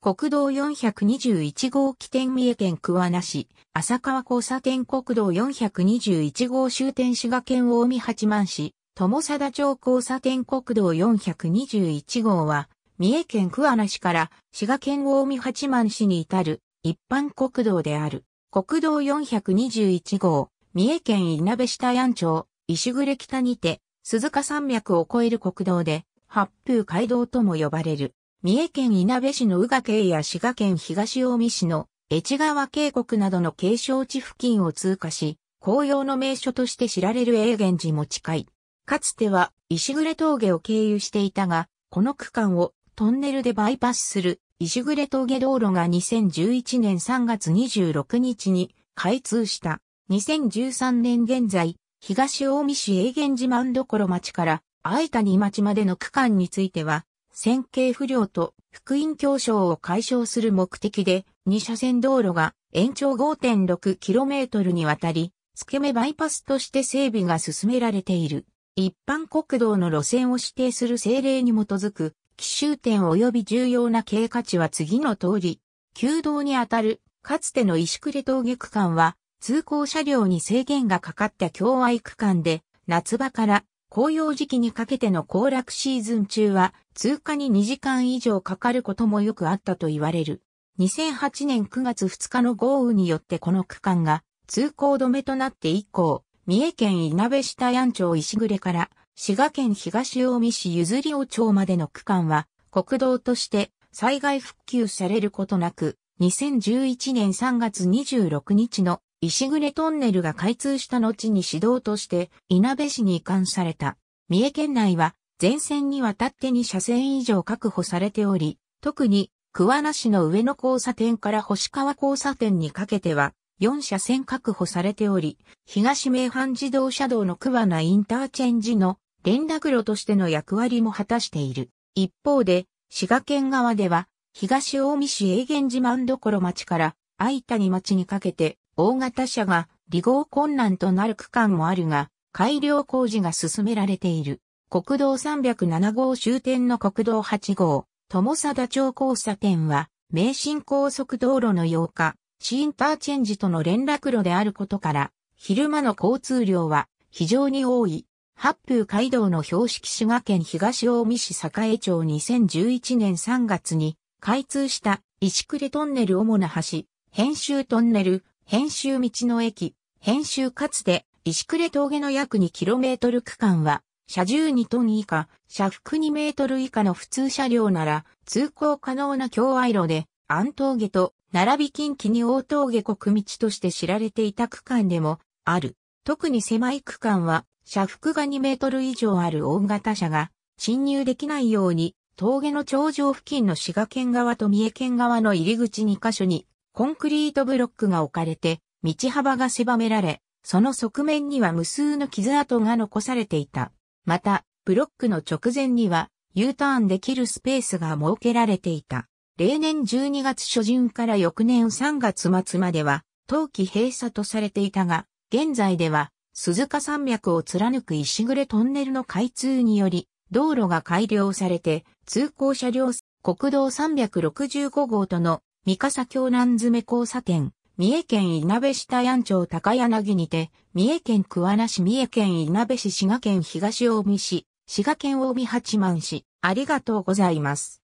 国道421号起点三重県桑名市、浅川交差点国道421号終点滋賀県大見八幡市、友貞町交差点国道421号は、三重県桑名市から滋賀県大見八幡市に至る一般国道である。国道421号、三重県稲部下安町、石暮北にて、鈴鹿山脈を越える国道で、八風街道とも呼ばれる。三重県稲部市の宇賀渓や滋賀県東近江市の越川渓谷などの景勝地付近を通過し、紅葉の名所として知られる永源寺も近い。かつては石暮峠を経由していたが、この区間をトンネルでバイパスする石暮峠道路が2011年3月26日に開通した。2013年現在、東近江市永源寺万所町から愛谷町までの区間については、線形不良と福音協商を解消する目的で、2車線道路が延長 5.6km にわたり、付け目バイパスとして整備が進められている。一般国道の路線を指定する政令に基づく、奇襲点及び重要な経過値は次の通り、旧道にあたる、かつての石暮峠区間は、通行車両に制限がかかった境愛区間で、夏場から紅葉時期にかけての行楽シーズン中は通過に2時間以上かかることもよくあったと言われる。2008年9月2日の豪雨によってこの区間が通行止めとなって以降、三重県稲部下八町石暮から滋賀県東近江市譲り尾町までの区間は国道として災害復旧されることなく、2011年3月26日の石暮トンネルが開通した後に指導として稲部市に移管された。三重県内は全線にわたって2車線以上確保されており、特に桑名市の上野交差点から星川交差点にかけては4車線確保されており、東名阪自動車道の桑名インターチェンジの連絡路としての役割も果たしている。一方で、滋賀県側では、東大見市永源寺万所町から、愛谷町にかけて、大型車が離合困難となる区間もあるが、改良工事が進められている。国道307号終点の国道8号、友貞町交差点は、名神高速道路の8日、新インターチェンジとの連絡路であることから、昼間の交通量は非常に多い。八風街道の標識滋賀県東近江市栄町2011年3月に開通した石暮トンネル主な橋、編集トンネル、編集道の駅、編集かつて、石暮峠の約 2km 区間は、車重2トン以下、車幅2メートル以下の普通車両なら、通行可能な境愛路で、安峠と、並び近畿に大峠国道として知られていた区間でも、ある。特に狭い区間は、車幅が2メートル以上ある大型車が、侵入できないように、峠の頂上付近の滋賀県側と三重県側の入り口2カ所に、コンクリートブロックが置かれて、道幅が狭められ、その側面には無数の傷跡が残されていた。また、ブロックの直前には U ターンできるスペースが設けられていた。例年12月初旬から翌年3月末までは、冬季閉鎖とされていたが、現在では、鈴鹿山脈を貫く石暮トンネルの開通により、道路が改良されて、通行車両国道365号との三笠京南詰交差点、三重県いなべ市田山町高柳にて、三重県桑名市三重県いなべ市滋賀県東近江市、滋賀県近江八幡市、ありがとうございます。